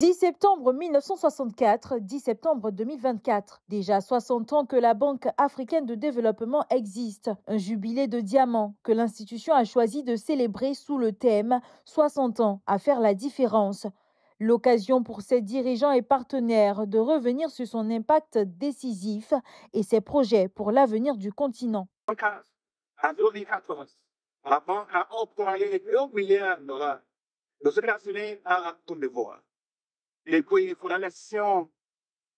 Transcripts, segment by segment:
10 septembre 1964, 10 septembre 2024. Déjà 60 ans que la Banque africaine de développement existe. Un jubilé de diamants que l'institution a choisi de célébrer sous le thème 60 ans à faire la différence. L'occasion pour ses dirigeants et partenaires de revenir sur son impact décisif et ses projets pour l'avenir du continent. la banque a 1 milliard de dollars à la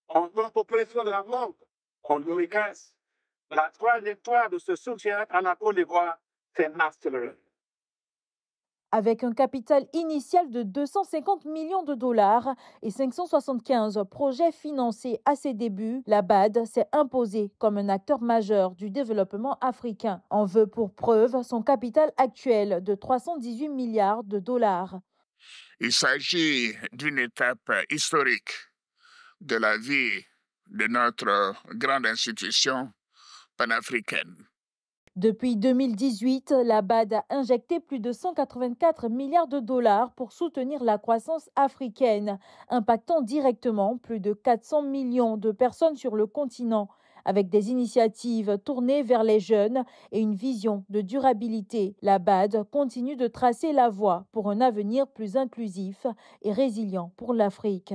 en tant que population de la banque, en 2015. La troisième de ce soutien à la c'est master. Avec un capital initial de 250 millions de dollars et 575 projets financés à ses débuts, la BAD s'est imposée comme un acteur majeur du développement africain. En veut pour preuve son capital actuel de 318 milliards de dollars. Il s'agit d'une étape historique de la vie de notre grande institution panafricaine. Depuis 2018, la BAD a injecté plus de 184 milliards de dollars pour soutenir la croissance africaine, impactant directement plus de 400 millions de personnes sur le continent avec des initiatives tournées vers les jeunes et une vision de durabilité. La BAD continue de tracer la voie pour un avenir plus inclusif et résilient pour l'Afrique.